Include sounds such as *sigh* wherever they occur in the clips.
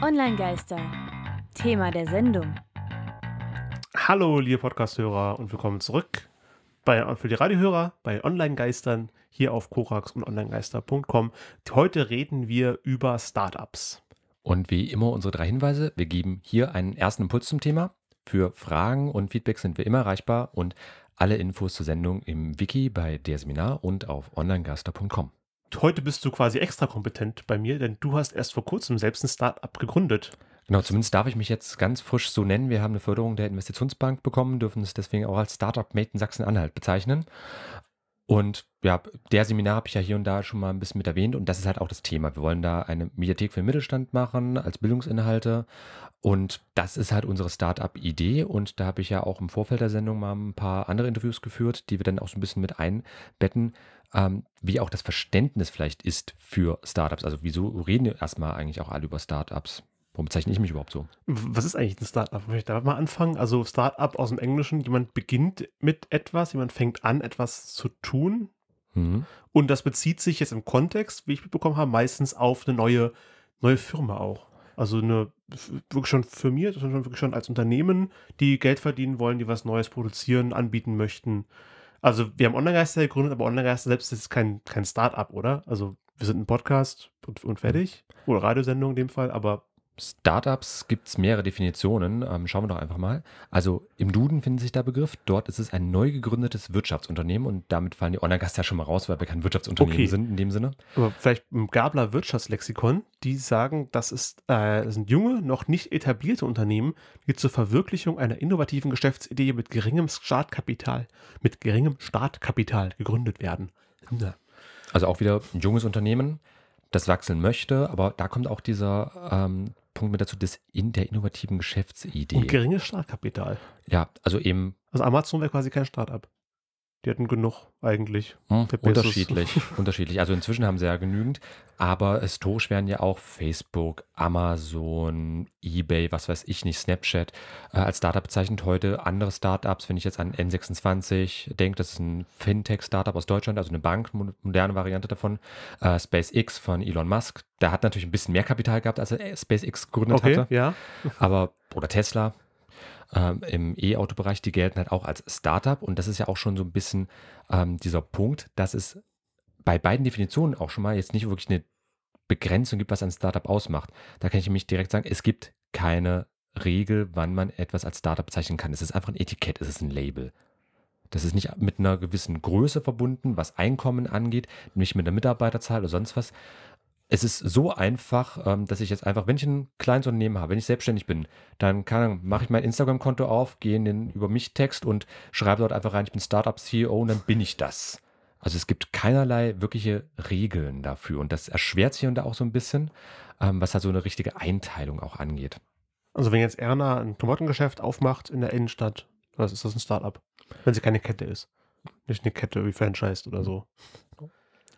Online-Geister. Thema der Sendung. Hallo, liebe Podcast-Hörer und willkommen zurück bei, für die Radiohörer bei Online-Geistern hier auf Korax und onlinegeister.com. Heute reden wir über Startups. Und wie immer unsere drei Hinweise. Wir geben hier einen ersten Impuls zum Thema. Für Fragen und Feedback sind wir immer erreichbar und alle Infos zur Sendung im Wiki bei der Seminar und auf onlinegeister.com heute bist du quasi extra kompetent bei mir, denn du hast erst vor kurzem selbst ein Startup gegründet. Genau, zumindest darf ich mich jetzt ganz frisch so nennen. Wir haben eine Förderung der Investitionsbank bekommen, dürfen es deswegen auch als Startup Made in Sachsen-Anhalt bezeichnen. Und ja, der Seminar habe ich ja hier und da schon mal ein bisschen mit erwähnt und das ist halt auch das Thema. Wir wollen da eine Mediathek für den Mittelstand machen als Bildungsinhalte und das ist halt unsere Startup-Idee und da habe ich ja auch im Vorfeld der Sendung mal ein paar andere Interviews geführt, die wir dann auch so ein bisschen mit einbetten, ähm, wie auch das Verständnis vielleicht ist für Startups. Also wieso reden wir erstmal eigentlich auch alle über Startups? Warum bezeichne ich mich überhaupt so? Was ist eigentlich ein Startup? Möchte ich da mal anfangen? Also Startup aus dem Englischen, jemand beginnt mit etwas, jemand fängt an, etwas zu tun. Mhm. Und das bezieht sich jetzt im Kontext, wie ich mitbekommen habe, meistens auf eine neue, neue Firma auch. Also eine wirklich schon firmiert, also wirklich schon als Unternehmen, die Geld verdienen wollen, die was Neues produzieren, anbieten möchten. Also wir haben Online-Geister gegründet, aber Online-Geister selbst ist kein, kein Start-up, oder? Also wir sind ein Podcast und, und fertig. Mhm. Oder Radiosendung in dem Fall, aber Startups gibt es mehrere Definitionen. Ähm, schauen wir doch einfach mal. Also im Duden findet sich der Begriff. Dort ist es ein neu gegründetes Wirtschaftsunternehmen und damit fallen die Online-Gast ja schon mal raus, weil wir kein Wirtschaftsunternehmen okay. sind in dem Sinne. Aber vielleicht im Gabler Wirtschaftslexikon, die sagen, das, ist, äh, das sind junge, noch nicht etablierte Unternehmen, die zur Verwirklichung einer innovativen Geschäftsidee mit geringem Startkapital, mit geringem Startkapital gegründet werden. Ja. Ne. Also auch wieder ein junges Unternehmen das wachsen möchte, aber da kommt auch dieser ähm, Punkt mit dazu, das in der innovativen Geschäftsidee. Und geringes Startkapital. Ja, also eben. Also Amazon wäre quasi kein Startup die hatten genug eigentlich. Hm, unterschiedlich, *laughs* unterschiedlich. Also inzwischen haben sie ja genügend, aber historisch werden ja auch Facebook, Amazon, eBay, was weiß ich nicht, Snapchat äh, als Startup bezeichnet. Heute andere Startups, wenn ich jetzt an N26 denke, das ist ein Fintech-Startup aus Deutschland, also eine Bank, moderne Variante davon. Äh, SpaceX von Elon Musk, der hat natürlich ein bisschen mehr Kapital gehabt, als er SpaceX gegründet okay, hatte. Ja. Aber, oder Tesla, ähm, im E-Auto-Bereich, die gelten halt auch als Startup. Und das ist ja auch schon so ein bisschen ähm, dieser Punkt, dass es bei beiden Definitionen auch schon mal jetzt nicht wirklich eine Begrenzung gibt, was ein Startup ausmacht. Da kann ich nämlich direkt sagen, es gibt keine Regel, wann man etwas als Startup bezeichnen kann. Es ist einfach ein Etikett, es ist ein Label. Das ist nicht mit einer gewissen Größe verbunden, was Einkommen angeht, nicht mit der Mitarbeiterzahl oder sonst was, es ist so einfach, ähm, dass ich jetzt einfach, wenn ich ein kleines Unternehmen habe, wenn ich selbstständig bin, dann mache ich mein Instagram-Konto auf, gehe in den über mich Text und schreibe dort einfach rein, ich bin Startup-CEO und dann bin ich das. Also es gibt keinerlei wirkliche Regeln dafür und das erschwert sich und da auch so ein bisschen, ähm, was halt so eine richtige Einteilung auch angeht. Also wenn jetzt Erna ein Klamottengeschäft aufmacht in der Innenstadt, dann ist das ein Startup, wenn sie keine Kette ist. Nicht eine Kette wie Franchise oder mhm. so.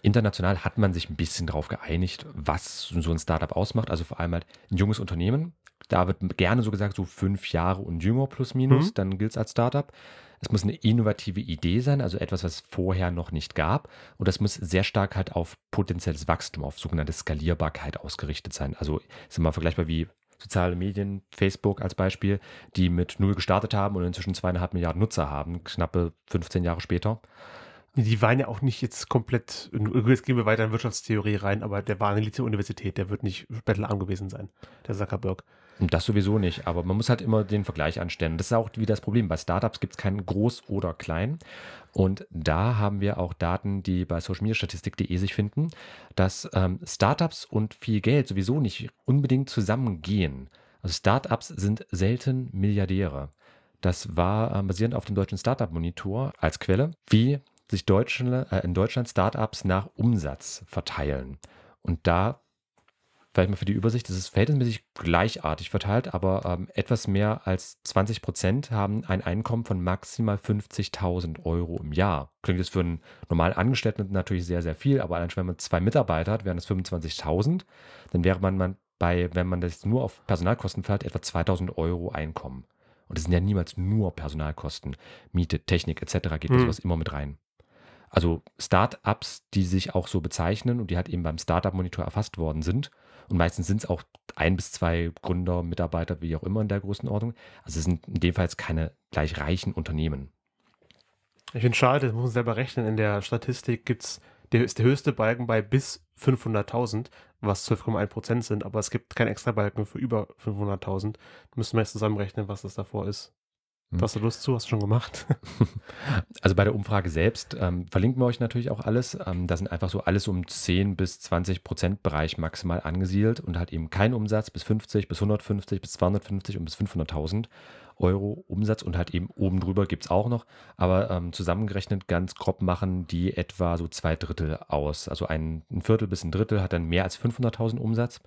International hat man sich ein bisschen darauf geeinigt, was so ein Startup ausmacht. Also vor allem halt ein junges Unternehmen. Da wird gerne so gesagt, so fünf Jahre und jünger plus minus, mhm. dann gilt es als Startup. Es muss eine innovative Idee sein, also etwas, was es vorher noch nicht gab. Und das muss sehr stark halt auf potenzielles Wachstum, auf sogenannte Skalierbarkeit ausgerichtet sein. Also ist immer vergleichbar wie soziale Medien, Facebook als Beispiel, die mit null gestartet haben und inzwischen zweieinhalb Milliarden Nutzer haben, knappe 15 Jahre später. Die waren ja auch nicht jetzt komplett, äh, jetzt gehen wir weiter in Wirtschaftstheorie rein, aber der war eine der Universität, der wird nicht bettelarm gewesen sein, der Zuckerberg. Das sowieso nicht, aber man muss halt immer den Vergleich anstellen. Das ist auch wieder das Problem. Bei Startups gibt es keinen Groß oder Klein. Und da haben wir auch Daten, die bei socialmediastatistik.de sich finden, dass ähm, Startups und viel Geld sowieso nicht unbedingt zusammengehen. Also Startups sind selten Milliardäre. Das war äh, basierend auf dem deutschen Startup-Monitor als Quelle, wie sich Deutschland, äh, in Deutschland Startups nach Umsatz verteilen. Und da, vielleicht mal für die Übersicht, das ist verhältnismäßig gleichartig verteilt, aber ähm, etwas mehr als 20 Prozent haben ein Einkommen von maximal 50.000 Euro im Jahr. Klingt jetzt für einen normalen Angestellten natürlich sehr, sehr viel, aber allein schon, wenn man zwei Mitarbeiter hat, wären das 25.000. Dann wäre man bei, wenn man das nur auf Personalkosten fährt, etwa 2.000 Euro Einkommen. Und es sind ja niemals nur Personalkosten, Miete, Technik etc. geht hm. sowas immer mit rein also Startups, die sich auch so bezeichnen und die halt eben beim Startup-Monitor erfasst worden sind. Und meistens sind es auch ein bis zwei Gründer, Mitarbeiter, wie auch immer in der Größenordnung. Also es sind in dem Fall jetzt keine gleich reichen Unternehmen. Ich finde es schade, das muss man selber rechnen. In der Statistik gibt's, der, ist der höchste Balken bei bis 500.000, was 12,1 Prozent sind, aber es gibt keinen extra Balken für über 500.000. Müssen wir jetzt zusammenrechnen, was das davor ist. Hm. Hast du Lust zu? Hast du schon gemacht? *laughs* Also bei der Umfrage selbst ähm, verlinken wir euch natürlich auch alles. Ähm, da sind einfach so alles um 10 bis 20 Prozent Bereich maximal angesiedelt und hat eben keinen Umsatz bis 50, bis 150, bis 250 und bis 500.000 Euro Umsatz und halt eben oben drüber gibt es auch noch. Aber ähm, zusammengerechnet ganz grob machen die etwa so zwei Drittel aus. Also ein, ein Viertel bis ein Drittel hat dann mehr als 500.000 Umsatz.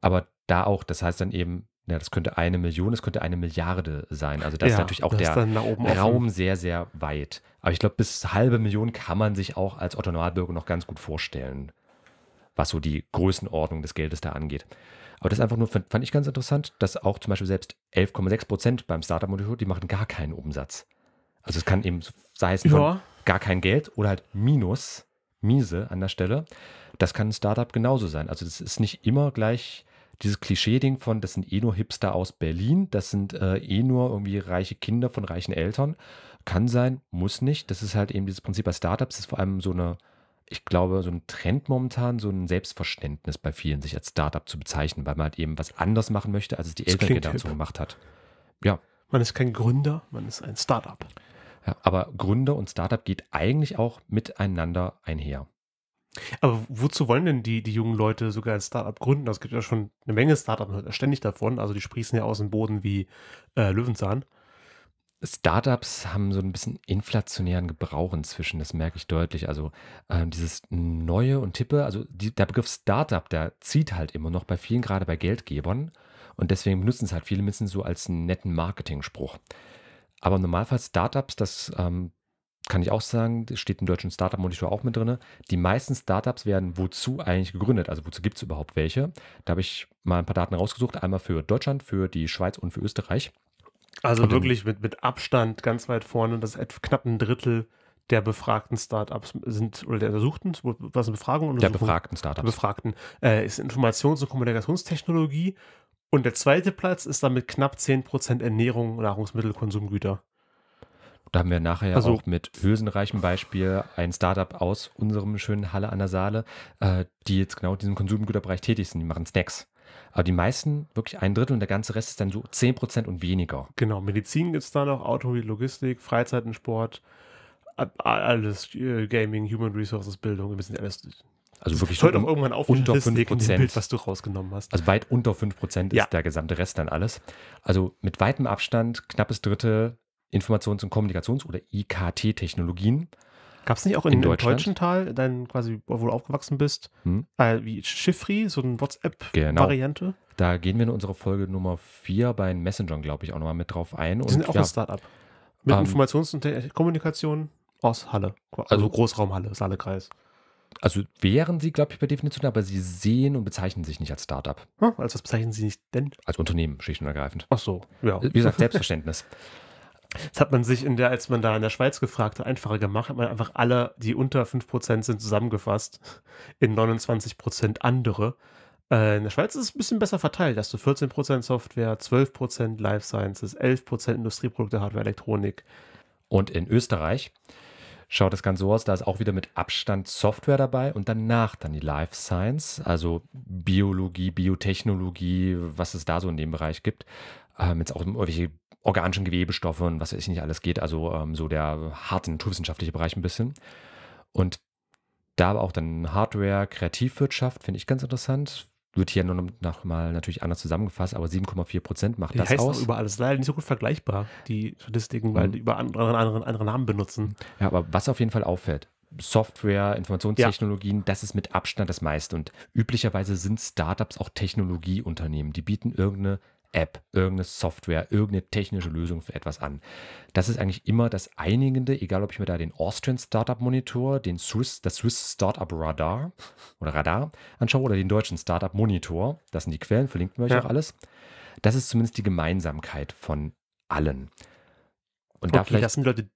Aber da auch, das heißt dann eben ja, das könnte eine Million, das könnte eine Milliarde sein. Also das ja, ist natürlich auch der Raum offen. sehr, sehr weit. Aber ich glaube, bis halbe Million kann man sich auch als Otto Normalbürger noch ganz gut vorstellen, was so die Größenordnung des Geldes da angeht. Aber das einfach nur fand, fand ich ganz interessant, dass auch zum Beispiel selbst 11,6 Prozent beim Startup-Monitor, die machen gar keinen Umsatz. Also es kann eben, sei es ja. gar kein Geld oder halt Minus, miese an der Stelle. Das kann ein Startup genauso sein. Also das ist nicht immer gleich dieses Klischee-Ding von, das sind eh nur Hipster aus Berlin, das sind äh, eh nur irgendwie reiche Kinder von reichen Eltern. Kann sein, muss nicht. Das ist halt eben dieses Prinzip bei Startups, das ist vor allem so eine, ich glaube, so ein Trend momentan, so ein Selbstverständnis bei vielen, sich als Startup zu bezeichnen, weil man halt eben was anders machen möchte, als es die Eltern dazu gemacht hat. Ja. Man ist kein Gründer, man ist ein Startup. Ja, aber Gründer und Startup geht eigentlich auch miteinander einher. Aber wozu wollen denn die, die jungen Leute sogar ein Startup gründen? Es gibt ja schon eine Menge Startups, ständig davon. Also die sprießen ja aus dem Boden wie äh, Löwenzahn. Startups haben so ein bisschen inflationären Gebrauch inzwischen, das merke ich deutlich. Also äh, dieses Neue und Tippe, also die, der Begriff Startup, der zieht halt immer noch bei vielen, gerade bei Geldgebern. Und deswegen benutzen es halt viele mindestens so als einen netten Marketingspruch. Aber im Normalfall Startups, das ähm, kann ich auch sagen, das steht im deutschen Startup-Monitor auch mit drin. Die meisten Startups werden wozu eigentlich gegründet? Also wozu gibt es überhaupt welche? Da habe ich mal ein paar Daten rausgesucht, einmal für Deutschland, für die Schweiz und für Österreich. Also und wirklich mit, mit Abstand ganz weit vorne, das ist knapp ein Drittel der befragten Startups sind, oder der untersuchten, was eine Befragung? Untersuchung? Der befragten Startups. Der befragten, äh, ist Informations- und Kommunikationstechnologie. Und der zweite Platz ist damit knapp 10% Ernährung Nahrungsmittel, Konsumgüter. Da haben wir nachher also, auch mit Hülsenreichem Beispiel ein Startup aus unserem schönen Halle an der Saale, äh, die jetzt genau in diesem Konsumgüterbereich tätig sind. Die machen Snacks. Aber die meisten, wirklich ein Drittel und der ganze Rest ist dann so 10% und weniger. Genau, Medizin gibt es da noch, Automobil, Logistik, Freizeit und Sport, alles, äh, Gaming, Human Resources, Bildung, ein bisschen alles. Also wirklich Sollte irgendwann auf unter 5%. Prozent. Bild, was du rausgenommen hast. Also weit unter 5% ist ja. der gesamte Rest dann alles. Also mit weitem Abstand, knappes Drittel Informations- und Kommunikations- oder IKT-Technologien. Gab es nicht auch in, in Deutschland? im deutschen Teil, dann quasi, wo du aufgewachsen bist, hm? äh, wie Schiffri, so eine genau. WhatsApp-Variante? Genau. Da gehen wir in unserer Folge Nummer 4 bei Messenger, glaube ich, auch nochmal mit drauf ein. Die und, sind auch ja, ein Startup. Mit ähm, Informations- und Kommunikation aus Halle, also, also Großraumhalle, Saalekreis. Also wären sie, glaube ich, per Definition, aber sie sehen und bezeichnen sich nicht als Startup. Hm, also was bezeichnen sie nicht denn? Als Unternehmen, schlicht und ergreifend. Ach so, ja. Wie gesagt, *laughs* Selbstverständnis. Das hat man sich in der, als man da in der Schweiz gefragt hat, einfacher gemacht, hat man einfach alle, die unter 5% sind, zusammengefasst in 29% andere. Äh, in der Schweiz ist es ein bisschen besser verteilt. Da Hast du 14% Software, 12% Life Sciences, 11% Industrieprodukte, Hardware, Elektronik. Und in Österreich schaut das Ganze so aus, da ist auch wieder mit Abstand Software dabei und danach dann die Life Science, also Biologie, Biotechnologie, was es da so in dem Bereich gibt ähm, jetzt auch um irgendwelche organischen Gewebestoffe und was weiß ich nicht alles geht, also ähm, so der harte naturwissenschaftliche Bereich ein bisschen. Und da aber auch dann Hardware, Kreativwirtschaft, finde ich ganz interessant. Wird hier nur noch mal natürlich anders zusammengefasst, aber 7,4 Prozent macht die das heißt aus. Auch überall. Das ist leider nicht so gut vergleichbar, die Statistiken, weil mhm. die über andere, andere, andere Namen benutzen. Ja, aber was auf jeden Fall auffällt, Software, Informationstechnologien, ja. das ist mit Abstand das meiste. Und üblicherweise sind Startups auch Technologieunternehmen. Die bieten irgendeine App, irgendeine Software, irgendeine technische Lösung für etwas an. Das ist eigentlich immer das Einigende, egal ob ich mir da den Austrian Startup Monitor, den Swiss, das Swiss Startup Radar oder Radar anschaue oder den deutschen Startup Monitor. Das sind die Quellen, verlinken wir euch ja. auch alles. Das ist zumindest die Gemeinsamkeit von allen. Und okay, da das sind Leute,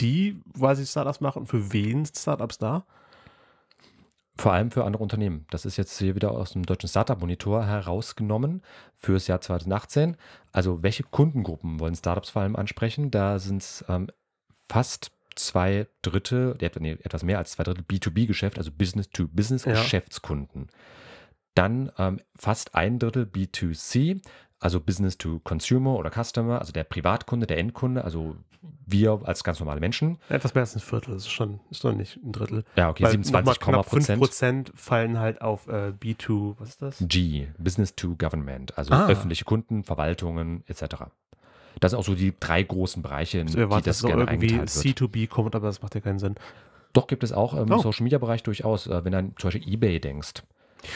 die, weil sie Startups machen, für wen Startups da? Vor allem für andere Unternehmen. Das ist jetzt hier wieder aus dem deutschen Startup-Monitor herausgenommen fürs Jahr 2018. Also welche Kundengruppen wollen Startups vor allem ansprechen? Da sind es ähm, fast zwei Drittel, äh, nee, etwas mehr als zwei Drittel B2B-Geschäft, also Business-to-Business-Geschäftskunden. Ja. Dann ähm, fast ein Drittel B2C, also Business to Consumer oder Customer, also der Privatkunde, der Endkunde, also wir als ganz normale Menschen. Etwas mehr als ein Viertel, das ist schon, ist noch nicht ein Drittel. Ja, okay, 27, Prozent. Prozent fallen halt auf äh, B2, was ist das? G, Business to Government, also ah. öffentliche Kunden, Verwaltungen etc. Das sind auch so die drei großen Bereiche, in also die das gerne eingeteilt wird. C2B kommt, aber das macht ja keinen Sinn. Doch gibt es auch im oh. Social Media Bereich durchaus, äh, wenn du an zum Beispiel eBay denkst.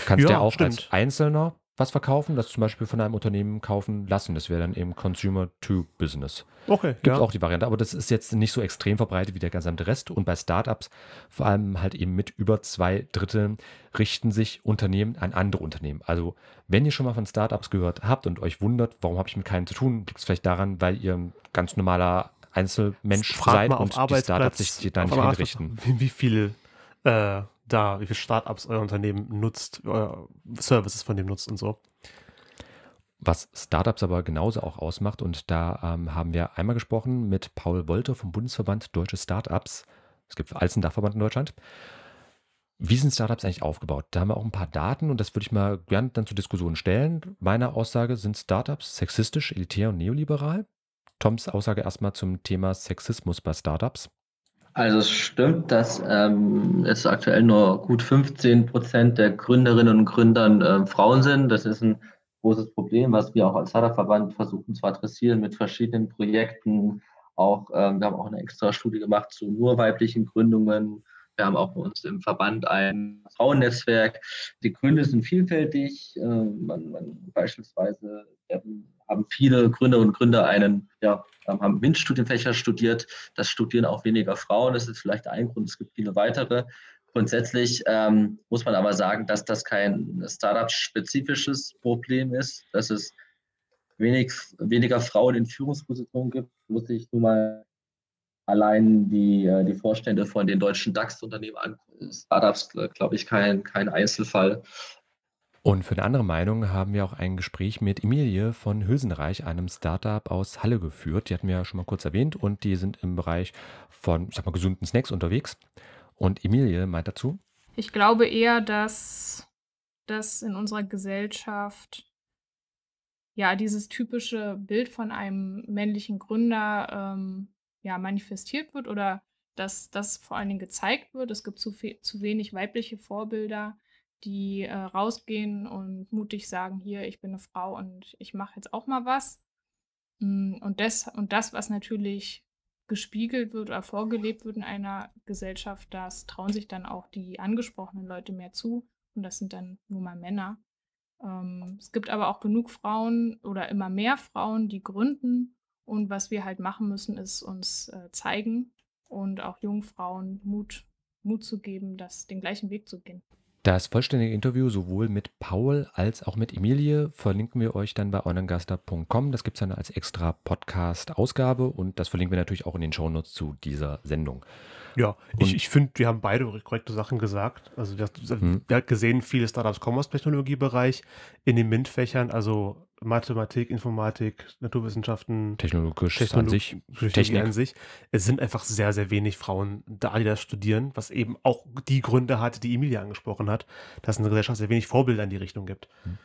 Kannst ja, du auch stimmt. als Einzelner was verkaufen, das zum Beispiel von einem Unternehmen kaufen lassen. Das wäre dann eben Consumer to Business. Okay. Gibt ja. auch die Variante, aber das ist jetzt nicht so extrem verbreitet wie der gesamte Rest. Und bei Startups, vor allem halt eben mit über zwei Dritteln, richten sich Unternehmen an andere Unternehmen. Also, wenn ihr schon mal von Startups gehört habt und euch wundert, warum habe ich mit keinen zu tun, liegt es vielleicht daran, weil ihr ein ganz normaler Einzelmensch Frag seid und die Startups sich dann hinrichten. Wie, wie viele. Äh da, wie viele Startups euer Unternehmen nutzt, euer Services von dem nutzt und so. Was Startups aber genauso auch ausmacht, und da ähm, haben wir einmal gesprochen mit Paul Wolter vom Bundesverband Deutsche Startups. Es gibt als ein Dachverband in Deutschland. Wie sind Startups eigentlich aufgebaut? Da haben wir auch ein paar Daten und das würde ich mal gern dann zur Diskussion stellen. Meiner Aussage sind Startups sexistisch, elitär und neoliberal. Toms Aussage erstmal zum Thema Sexismus bei Startups. Also es stimmt, dass ähm, es aktuell nur gut 15 Prozent der Gründerinnen und Gründern äh, Frauen sind. Das ist ein großes Problem, was wir auch als SADA-Verband versuchen zu adressieren mit verschiedenen Projekten. Auch, ähm, wir haben auch eine extra Studie gemacht zu nur weiblichen Gründungen. Wir haben auch bei uns im Verband ein Frauennetzwerk. Die Gründe sind vielfältig. Äh, man, man, beispielsweise werden haben viele Gründerinnen und Gründer einen, ja, haben MINT-Studienfächer studiert. Das studieren auch weniger Frauen. Das ist vielleicht ein Grund. Es gibt viele weitere. Grundsätzlich ähm, muss man aber sagen, dass das kein Startup-spezifisches Problem ist, dass es wenig, weniger Frauen in Führungspositionen gibt. Muss ich nur mal allein die, äh, die Vorstände von den deutschen DAX-Unternehmen angucken. Startups, äh, glaube ich, kein, kein Einzelfall. Und für eine andere Meinung haben wir auch ein Gespräch mit Emilie von Hülsenreich, einem Startup aus Halle geführt. Die hatten wir ja schon mal kurz erwähnt und die sind im Bereich von, ich sag mal, gesunden Snacks unterwegs. Und Emilie meint dazu? Ich glaube eher, dass das in unserer Gesellschaft ja dieses typische Bild von einem männlichen Gründer ähm, ja manifestiert wird oder dass das vor allen Dingen gezeigt wird. Es gibt zu, viel, zu wenig weibliche Vorbilder die äh, rausgehen und mutig sagen, hier, ich bin eine Frau und ich mache jetzt auch mal was. Hm, und das, und das, was natürlich gespiegelt wird oder vorgelebt wird in einer Gesellschaft, das trauen sich dann auch die angesprochenen Leute mehr zu. Und das sind dann nur mal Männer. Ähm, es gibt aber auch genug Frauen oder immer mehr Frauen, die gründen. Und was wir halt machen müssen, ist uns äh, zeigen und auch jungen Frauen Mut, Mut zu geben, das, den gleichen Weg zu gehen. Das vollständige Interview sowohl mit Paul als auch mit Emilie verlinken wir euch dann bei onangaster.com. Das gibt es dann als extra Podcast-Ausgabe und das verlinken wir natürlich auch in den Shownotes zu dieser Sendung. Ja, und ich, ich finde, wir haben beide korrekte Sachen gesagt. Also wir, wir hm. haben gesehen, viele Startups kommen aus Technologiebereich in den MINT-Fächern, also Mathematik, Informatik, Naturwissenschaften, technologisch, technologisch an, sich. Technik. an sich. Es sind einfach sehr, sehr wenig Frauen da, die das studieren, was eben auch die Gründe hat, die Emilia angesprochen hat, dass es in der Gesellschaft sehr wenig Vorbilder in die Richtung gibt. Hm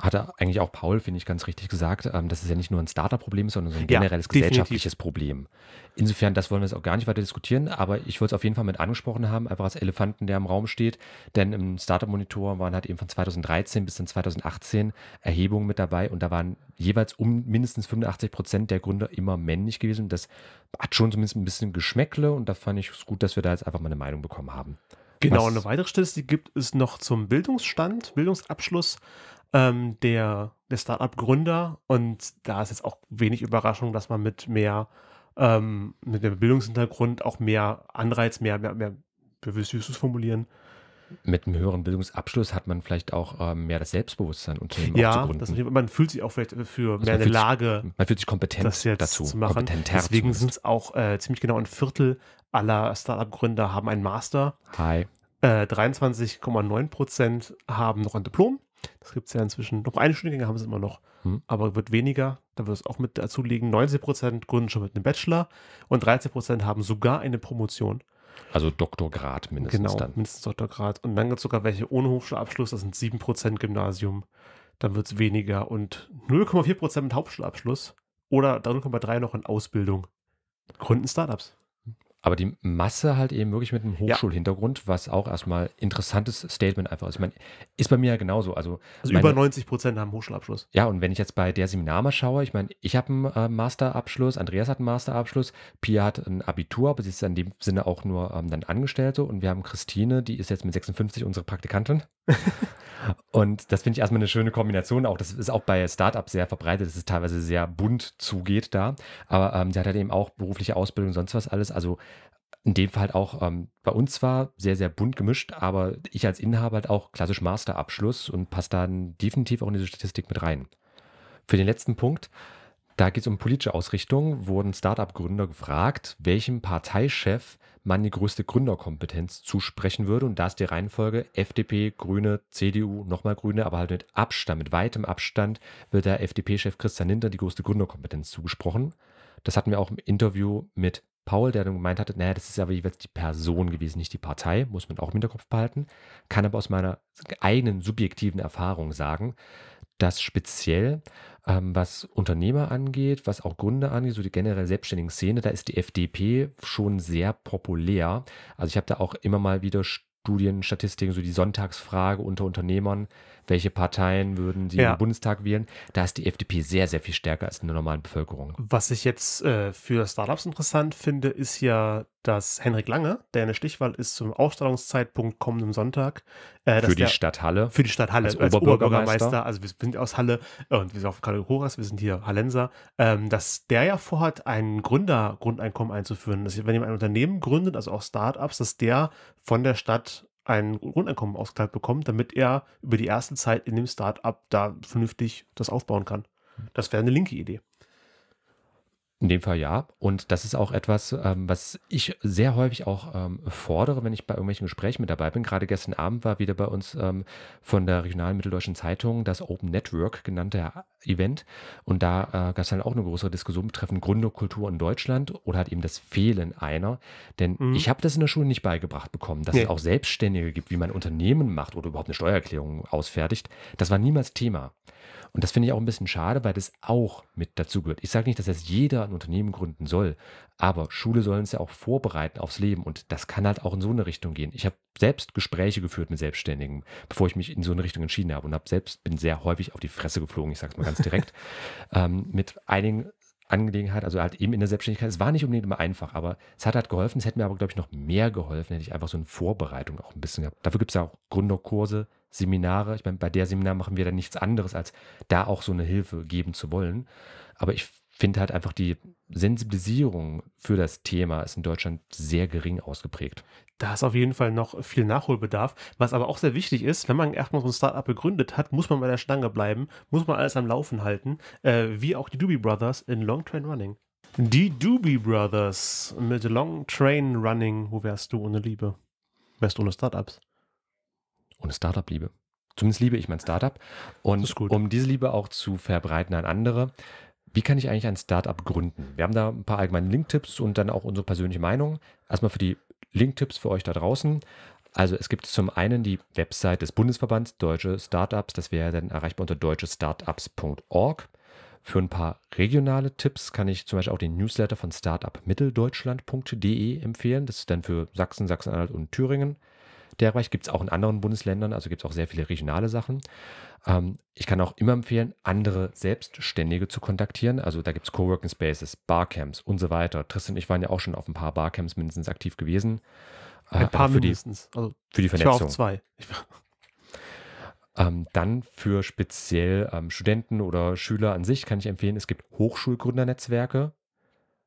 hatte eigentlich auch Paul, finde ich, ganz richtig gesagt, ähm, dass es ja nicht nur ein Startup-Problem ist, sondern so ein generelles ja, gesellschaftliches Problem. Insofern, das wollen wir jetzt auch gar nicht weiter diskutieren, aber ich wollte es auf jeden Fall mit angesprochen haben, einfach als Elefanten, der im Raum steht, denn im Startup-Monitor waren halt eben von 2013 bis dann 2018 Erhebungen mit dabei und da waren jeweils um mindestens 85 Prozent der Gründer immer männlich gewesen. Das hat schon zumindest ein bisschen Geschmäckle und da fand ich es gut, dass wir da jetzt einfach mal eine Meinung bekommen haben. Genau, Was? eine weitere Statistik gibt es noch zum Bildungsstand, Bildungsabschluss ähm, der, der Startup-Gründer. Und da ist jetzt auch wenig Überraschung, dass man mit mehr, ähm, mit dem Bildungshintergrund auch mehr Anreiz, mehr, mehr, mehr, wie formulieren? Mit einem höheren Bildungsabschluss hat man vielleicht auch ähm, mehr das Selbstbewusstsein, Unternehmen ja, das, man fühlt sich auch vielleicht äh, für also mehr in der Lage. Sich, man fühlt sich kompetent das jetzt dazu. Zu machen. Deswegen sind es auch äh, ziemlich genau ein Viertel aller Startup-Gründer haben einen Master. Hi. Äh, 23,9 Prozent haben noch ein Diplom. Das gibt es ja inzwischen. Noch Studiengänge haben sie immer noch, hm. aber wird weniger. Da wird es auch mit dazu liegen. 90% gründen schon mit einem Bachelor und 13% haben sogar eine Promotion. Also Doktorgrad mindestens genau, dann. mindestens Doktorgrad. Und dann gibt es sogar welche ohne Hochschulabschluss, das sind 7% Gymnasium. Dann wird es weniger und 0,4% mit Hauptschulabschluss oder 0,3% noch in Ausbildung. Gründen Startups. Aber die Masse halt eben wirklich mit einem Hochschulhintergrund, ja. was auch erstmal interessantes Statement einfach ist. Ich meine, ist bei mir ja genauso. Also, also meine, über 90 Prozent haben Hochschulabschluss. Ja, und wenn ich jetzt bei der Seminarma schaue, ich meine, ich habe einen äh, Masterabschluss, Andreas hat einen Masterabschluss, Pia hat ein Abitur, aber sie ist in dem Sinne auch nur ähm, dann Angestellte. Und wir haben Christine, die ist jetzt mit 56 unsere Praktikantin. *laughs* und das finde ich erstmal eine schöne Kombination. Auch das ist auch bei Startups sehr verbreitet, dass es teilweise sehr bunt zugeht da. Aber ähm, sie hat halt eben auch berufliche Ausbildung, sonst was alles. Also in dem Fall halt auch ähm, bei uns zwar sehr, sehr bunt gemischt, aber ich als Inhaber halt auch klassisch Masterabschluss und passt dann definitiv auch in diese Statistik mit rein. Für den letzten Punkt, da geht es um politische Ausrichtung, wurden Startup-Gründer gefragt, welchem Parteichef man die größte Gründerkompetenz zusprechen würde. Und da ist die Reihenfolge FDP, Grüne, CDU, nochmal Grüne, aber halt mit Abstand, mit weitem Abstand wird der FDP-Chef Christian Hinter die größte Gründerkompetenz zugesprochen. Das hatten wir auch im Interview mit Paul, der dann gemeint hatte, naja, das ist aber jeweils die Person gewesen, nicht die Partei, muss man auch im Hinterkopf behalten, kann aber aus meiner eigenen subjektiven Erfahrung sagen, dass speziell, ähm, was Unternehmer angeht, was auch Gründer angeht, so die generell selbstständigen Szene, da ist die FDP schon sehr populär. Also ich habe da auch immer mal wieder St Studien, Statistiken, so die Sonntagsfrage unter Unternehmern, welche Parteien würden sie ja. im Bundestag wählen, da ist die FDP sehr, sehr viel stärker als in der normalen Bevölkerung. Was ich jetzt äh, für Startups interessant finde, ist ja dass Henrik Lange, der eine Stichwahl ist zum Ausstrahlungszeitpunkt kommenden Sonntag. Äh, für die der, Stadt Halle. Für die Stadt Halle, als, als Oberbürgermeister. Oberbürgermeister. Also wir sind aus Halle und wir sind auf Horas, wir sind hier Hallenser, ähm, dass der ja vorhat, ein Gründergrundeinkommen einzuführen. Dass wenn jemand ein Unternehmen gründet, also auch Startups, dass der von der Stadt ein Grundeinkommen ausgeteilt bekommt, damit er über die erste Zeit in dem Startup da vernünftig das aufbauen kann. Das wäre eine linke Idee. In dem Fall ja. Und das ist auch etwas, ähm, was ich sehr häufig auch ähm, fordere, wenn ich bei irgendwelchen Gesprächen mit dabei bin. Gerade gestern Abend war wieder bei uns ähm, von der regionalen Mitteldeutschen Zeitung das Open Network genannte Event. Und da äh, gab es dann auch eine größere Diskussion betreffend Gründerkultur in Deutschland oder hat eben das Fehlen einer. Denn mhm. ich habe das in der Schule nicht beigebracht bekommen, dass nee. es auch Selbstständige gibt, wie man Unternehmen macht oder überhaupt eine Steuererklärung ausfertigt. Das war niemals Thema. Und das finde ich auch ein bisschen schade, weil das auch mit dazugehört. Ich sage nicht, dass jetzt jeder ein Unternehmen gründen soll, aber Schule soll uns ja auch vorbereiten aufs Leben und das kann halt auch in so eine Richtung gehen. Ich habe selbst Gespräche geführt mit Selbstständigen, bevor ich mich in so eine Richtung entschieden habe und habe selbst bin sehr häufig auf die Fresse geflogen, ich sage es mal ganz direkt, *laughs* ähm, mit einigen Angelegenheiten, also halt eben in der Selbstständigkeit. Es war nicht unbedingt immer einfach, aber es hat halt geholfen. Es hätte mir aber, glaube ich, noch mehr geholfen, hätte ich einfach so eine Vorbereitung auch ein bisschen gehabt. Dafür gibt es ja auch Gründerkurse, Seminare, ich meine, bei der Seminar machen wir dann nichts anderes, als da auch so eine Hilfe geben zu wollen. Aber ich finde halt einfach die Sensibilisierung für das Thema ist in Deutschland sehr gering ausgeprägt. Da ist auf jeden Fall noch viel Nachholbedarf. Was aber auch sehr wichtig ist, wenn man erstmal so ein Startup gegründet hat, muss man bei der Stange bleiben, muss man alles am Laufen halten, äh, wie auch die Doobie Brothers in Long Train Running. Die Doobie Brothers mit Long Train Running, wo wärst du ohne Liebe? Wärst du ohne Startups? ohne Startup liebe. Zumindest liebe ich mein Startup. Und um diese Liebe auch zu verbreiten an andere, wie kann ich eigentlich ein Startup gründen? Wir haben da ein paar allgemeine Link-Tipps und dann auch unsere persönliche Meinung. Erstmal für die Link-Tipps für euch da draußen. Also es gibt zum einen die Website des Bundesverbands Deutsche Startups. Das wäre dann erreichbar unter deutschestartups.org. Für ein paar regionale Tipps kann ich zum Beispiel auch den Newsletter von startupmitteldeutschland.de empfehlen. Das ist dann für Sachsen, Sachsen-Anhalt und Thüringen dergleichen. Gibt es auch in anderen Bundesländern, also gibt es auch sehr viele regionale Sachen. Ähm, ich kann auch immer empfehlen, andere Selbstständige zu kontaktieren. Also da gibt es Coworking Spaces, Barcamps und so weiter. Tristan und ich waren ja auch schon auf ein paar Barcamps mindestens aktiv gewesen. Äh, ein äh, paar für mindestens. Die, also, für die Vernetzung. Ich war auf zwei. Ich war ähm, dann für speziell ähm, Studenten oder Schüler an sich kann ich empfehlen, es gibt Hochschulgründernetzwerke.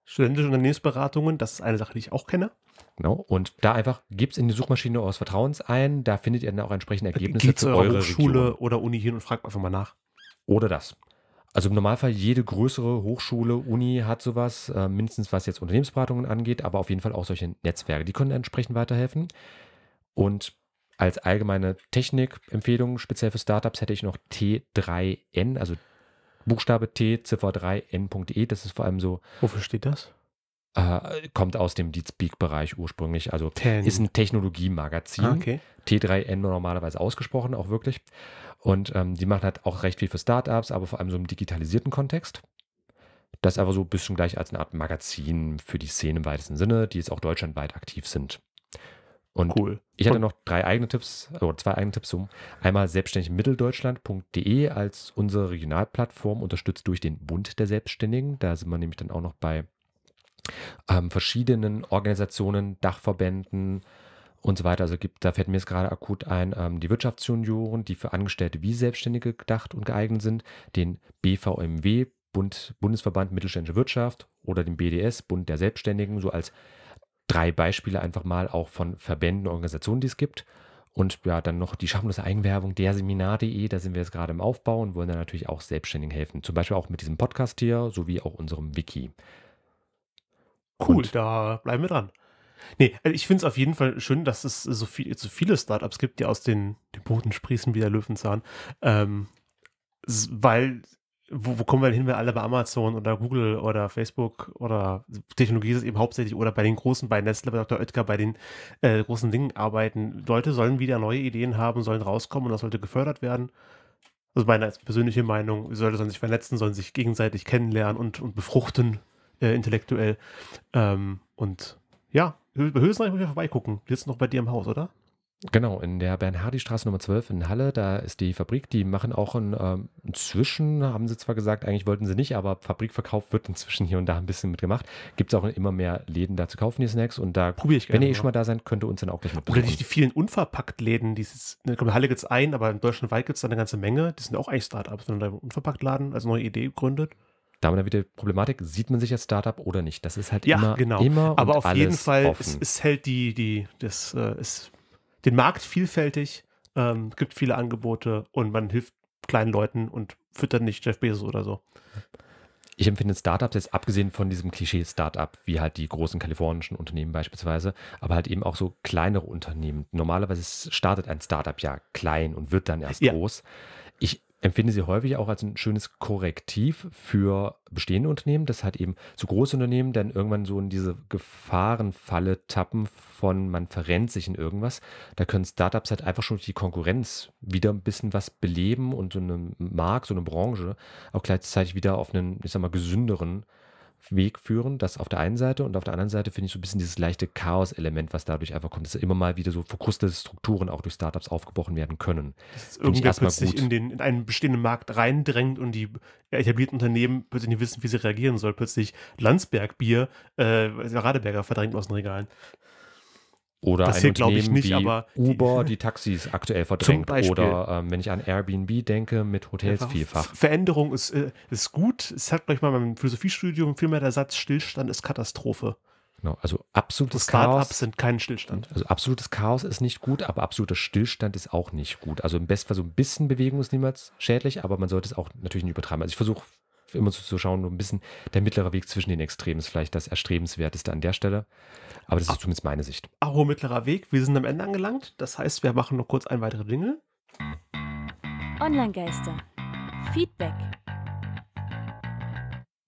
Studentische Unternehmensberatungen, das ist eine Sache, die ich auch kenne. Genau. Und da einfach gebt es in die Suchmaschine eures Vertrauens ein. Da findet ihr dann auch entsprechende äh, Ergebnisse Geht zu eurer Hochschule Region. oder Uni hin und fragt einfach mal nach. Oder das. Also im Normalfall jede größere Hochschule, Uni hat sowas, äh, mindestens was jetzt Unternehmensberatungen angeht, aber auf jeden Fall auch solche Netzwerke. Die können entsprechend weiterhelfen. Und als allgemeine Technikempfehlung, speziell für Startups, hätte ich noch T3N, also Buchstabe T, Ziffer 3N.de. Das ist vor allem so. Wofür steht das? äh, kommt aus dem DeepSpeak-Bereich ursprünglich. Also Ten. ist ein Technologiemagazin. Okay. T3N normalerweise ausgesprochen, auch wirklich. Und ähm, die machen halt auch recht viel für Startups, aber vor allem so im digitalisierten Kontext. Das aber so ein bisschen gleich als eine Art Magazin für die Szene im weitesten Sinne, die jetzt auch deutschlandweit aktiv sind. Und cool. ich hatte noch drei eigene Tipps, oder also zwei eigene Tipps. So. Einmal selbstständigmitteldeutschland.de als unsere Regionalplattform, unterstützt durch den Bund der Selbstständigen. Da sind wir nämlich dann auch noch bei ähm, verschiedenen Organisationen, Dachverbänden und so weiter. Also gibt, da fällt mir jetzt gerade akut ein, ähm, die Wirtschaftsjunioren, die für Angestellte wie Selbstständige gedacht und geeignet sind, den BVMW, Bund, Bundesverband Mittelständische Wirtschaft oder den BDS, Bund der Selbstständigen, so als drei Beispiele einfach mal auch von Verbänden, und Organisationen, die es gibt. Und ja, dann noch die schamlose Eigenwerbung der Seminar.de, da sind wir jetzt gerade im Aufbau und wollen da natürlich auch Selbstständigen helfen. Zum Beispiel auch mit diesem Podcast hier, sowie auch unserem Wiki. Cool, Und da bleiben wir dran. Nee, also ich finde es auf jeden Fall schön, dass es so, viel, so viele Startups gibt, die aus den, den Boden sprießen wie der Löwenzahn. Ähm, weil, wo, wo, kommen wir denn hin, wenn alle bei Amazon oder Google oder Facebook oder Technologie ist es eben hauptsächlich oder bei den großen, bei Nestle, bei Dr. Oetker, bei den äh, großen Dingen arbeiten. Leute sollen wieder neue Ideen haben, sollen rauskommen und das sollte gefördert werden. Also meine persönliche Meinung, Leute sollen sich vernetzen, sollen sich gegenseitig kennenlernen und, und befruchten äh, intellektuell. Ähm, und ja, bei Hülsenreich muss ich mal vorbeigucken. Die ist noch bei dir im Haus, oder? Genau, in der Bernhardi-Straße Nummer 12 in Halle, da ist die Fabrik, die machen auch ein, ähm, inzwischen, haben sie zwar gesagt, eigentlich wollten sie nicht, aber Fabrikverkauf wird inzwischen hier und da ein bisschen mitgemacht. Gibt es auch immer mehr Läden da zu kaufen, die Snacks und da, Probier ich gerne, wenn ihr eh schon mal da seid, könnt ihr uns dann auch gleich mal mit Oder nicht die vielen unverpackt Läden, die es, ne, in Halle gibt es ein, aber in Deutschland weit gibt es da eine ganze Menge, die sind auch eigentlich Startups, wenn man da einen Unverpackt-Laden als neue Idee gegründet da haben wir wieder die Problematik, sieht man sich als Startup oder nicht? Das ist halt ja, immer, genau. immer Aber auf jeden Fall, offen. Es, es hält die, die, das, äh, ist den Markt vielfältig, ähm, gibt viele Angebote und man hilft kleinen Leuten und füttert nicht Jeff Bezos oder so. Ich empfinde Startups jetzt abgesehen von diesem Klischee-Startup, wie halt die großen kalifornischen Unternehmen beispielsweise, aber halt eben auch so kleinere Unternehmen. Normalerweise startet ein Startup ja klein und wird dann erst ja. groß empfinde sie häufig auch als ein schönes Korrektiv für bestehende Unternehmen, dass halt eben zu große Unternehmen dann irgendwann so in diese Gefahrenfalle tappen von man verrennt sich in irgendwas. Da können Startups halt einfach schon durch die Konkurrenz wieder ein bisschen was beleben und so eine Marke, so eine Branche auch gleichzeitig wieder auf einen, ich sag mal, gesünderen Weg führen. Das auf der einen Seite und auf der anderen Seite finde ich so ein bisschen dieses leichte Chaos-Element, was dadurch einfach kommt, dass immer mal wieder so verkrustete Strukturen auch durch Startups aufgebrochen werden können. Dass irgendwie plötzlich in, den, in einen bestehenden Markt reindrängt und die etablierten Unternehmen plötzlich nicht wissen, wie sie reagieren sollen. Plötzlich Landsberg-Bier, äh, Radeberger verdrängt aus den Regalen. Oder das ein glaube ich nicht, wie aber Uber *laughs* die Taxis aktuell verdrängt. Oder ähm, wenn ich an Airbnb denke, mit Hotels Einfach vielfach. Veränderung ist, äh, ist gut. Es hat, glaube ich, mal beim Philosophiestudium vielmehr der Satz, Stillstand ist Katastrophe. Genau, also absolutes Chaos. Start-ups sind kein Stillstand. Also absolutes Chaos ist nicht gut, aber absoluter Stillstand ist auch nicht gut. Also im besten Fall so ein bisschen Bewegung ist niemals schädlich, aber man sollte es auch natürlich nicht übertreiben. Also ich versuche immer so zu schauen, nur ein bisschen der mittlere Weg zwischen den Extremen ist vielleicht das erstrebenswerteste an der Stelle. Aber das ist Ach, zumindest meine Sicht. Aro oh, mittlerer Weg, wir sind am Ende angelangt. Das heißt, wir machen noch kurz ein weiteres Dinge. Online-Geister. Feedback.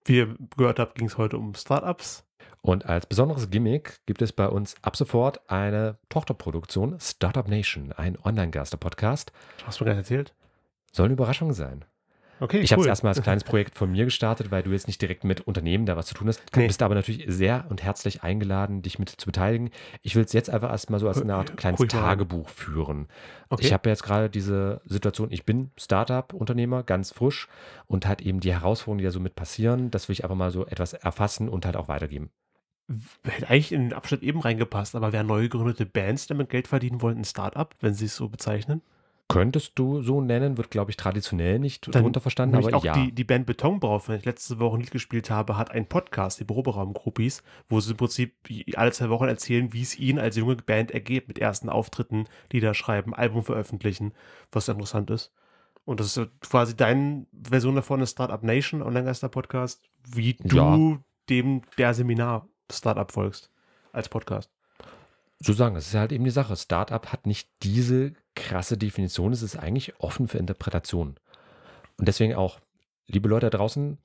Wie ihr gehört habt, ging es heute um Startups. Und als besonderes Gimmick gibt es bei uns ab sofort eine Tochterproduktion Startup Nation, ein Online-Geister-Podcast. Hast du mir gerade erzählt? Soll eine Überraschung sein. Okay, ich cool. habe es erstmal als *laughs* kleines Projekt von mir gestartet, weil du jetzt nicht direkt mit Unternehmen da was zu tun hast. Du nee. bist aber natürlich sehr und herzlich eingeladen, dich mit zu beteiligen. Ich will es jetzt einfach erstmal so als eine Art kleines cool. Tagebuch führen. Okay. Ich habe jetzt gerade diese Situation, ich bin Startup-Unternehmer, ganz frisch und halt eben die Herausforderungen, die da so mit passieren, das will ich einfach mal so etwas erfassen und halt auch weitergeben hätte eigentlich in den Abschnitt eben reingepasst, aber wer neu gegründete Bands damit Geld verdienen wollen, ein Startup, wenn sie es so bezeichnen? Könntest du so nennen, wird glaube ich traditionell nicht Dann darunter verstanden, aber auch ja. Die, die Band Betonbrau, wenn ich letzte Woche ein Lied gespielt habe, hat einen Podcast, die Proberaum-Groupies, wo sie im Prinzip alle zwei Wochen erzählen, wie es ihnen als junge Band ergeht mit ersten Auftritten, Lieder schreiben, Album veröffentlichen, was interessant ist. Und das ist quasi deine Version davon, ist Startup Nation, Online-Geister-Podcast, wie du ja. dem der Seminar Startup folgst als Podcast. So sagen, das ist halt eben die Sache. Startup hat nicht diese krasse Definition ist, ist eigentlich offen für Interpretationen. Und deswegen auch, liebe Leute da draußen,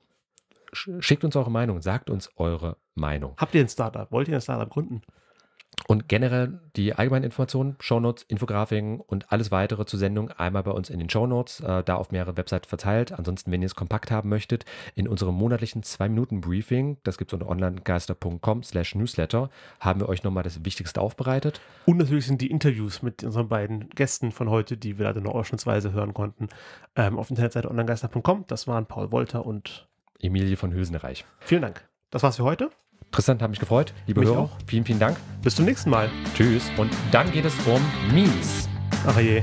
schickt uns eure Meinung, sagt uns eure Meinung. Habt ihr ein Startup? Wollt ihr ein Startup gründen? Und generell die allgemeinen Informationen, Shownotes, Infografiken und alles weitere zur Sendung einmal bei uns in den Shownotes, äh, da auf mehrere Websites verteilt. Ansonsten, wenn ihr es kompakt haben möchtet, in unserem monatlichen 2-Minuten-Briefing, das gibt es unter onlinegeister.com slash newsletter, haben wir euch nochmal das Wichtigste aufbereitet. Und natürlich sind die Interviews mit unseren beiden Gästen von heute, die wir leider nur ausschnittsweise hören konnten, ähm, auf der Internetseite onlinegeister.com. Das waren Paul Wolter und Emilie von Hülsenreich. Vielen Dank. Das war's für heute. Tristan, hat mich gefreut. Liebe mich Hörer, auch. vielen, vielen Dank. Bis zum nächsten Mal. Tschüss. Und dann geht es um Mies. Ach je.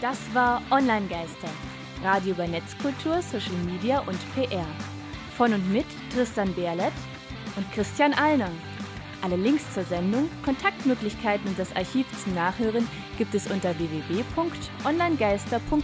Das war Online Geister. Radio über Netzkultur, Social Media und PR. Von und mit Tristan Berlet und Christian Allner. Alle Links zur Sendung, Kontaktmöglichkeiten und das Archiv zum Nachhören gibt es unter www.onlinegeister.com.